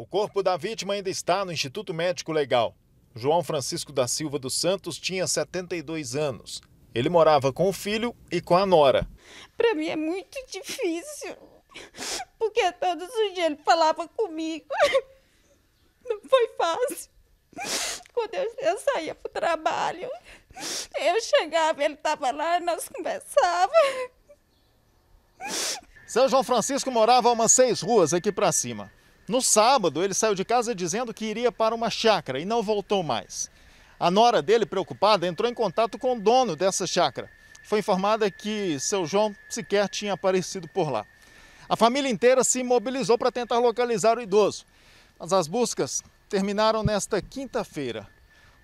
O corpo da vítima ainda está no Instituto Médico Legal. João Francisco da Silva dos Santos tinha 72 anos. Ele morava com o filho e com a nora. Para mim é muito difícil, porque todos os dias ele falava comigo. Não foi fácil. Quando eu, eu saía para o trabalho, eu chegava, ele estava lá, nós conversávamos. São João Francisco morava umas seis ruas aqui para cima. No sábado, ele saiu de casa dizendo que iria para uma chácara e não voltou mais. A nora dele, preocupada, entrou em contato com o dono dessa chácara. Foi informada que seu João sequer tinha aparecido por lá. A família inteira se mobilizou para tentar localizar o idoso, mas as buscas terminaram nesta quinta-feira.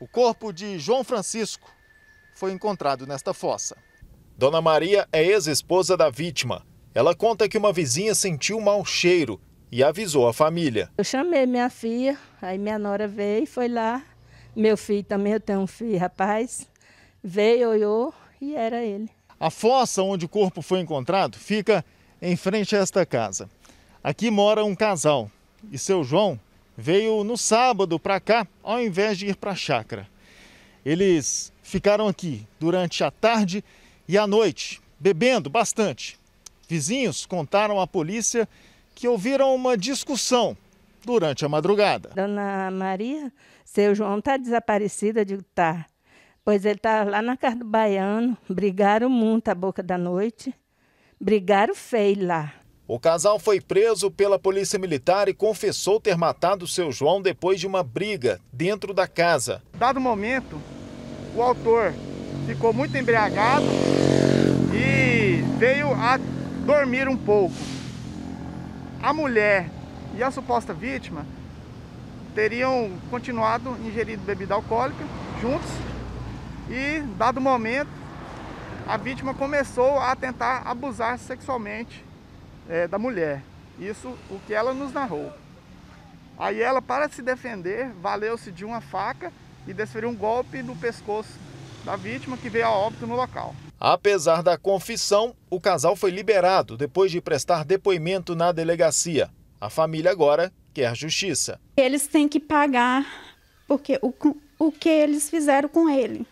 O corpo de João Francisco foi encontrado nesta fossa. Dona Maria é ex-esposa da vítima. Ela conta que uma vizinha sentiu mau cheiro e avisou a família. Eu chamei minha filha, aí minha nora veio, e foi lá. Meu filho também, eu tenho um filho, rapaz. Veio, olhou e era ele. A fossa onde o corpo foi encontrado fica em frente a esta casa. Aqui mora um casal e seu João veio no sábado para cá ao invés de ir para a chácara. Eles ficaram aqui durante a tarde e a noite, bebendo bastante. Vizinhos contaram à polícia que ouviram uma discussão durante a madrugada. Dona Maria, seu João está desaparecido, eu digo, tá. Pois ele tá lá na casa do baiano, brigaram muito à boca da noite, brigaram feio lá. O casal foi preso pela polícia militar e confessou ter matado seu João depois de uma briga dentro da casa. Dado momento, o autor ficou muito embriagado e veio a dormir um pouco a mulher e a suposta vítima teriam continuado ingerindo bebida alcoólica juntos e, dado o momento, a vítima começou a tentar abusar sexualmente é, da mulher. Isso o que ela nos narrou. Aí ela, para se defender, valeu-se de uma faca e desferiu um golpe no pescoço da vítima que veio a óbito no local. Apesar da confissão, o casal foi liberado depois de prestar depoimento na delegacia. A família agora quer justiça. Eles têm que pagar porque o, o que eles fizeram com ele.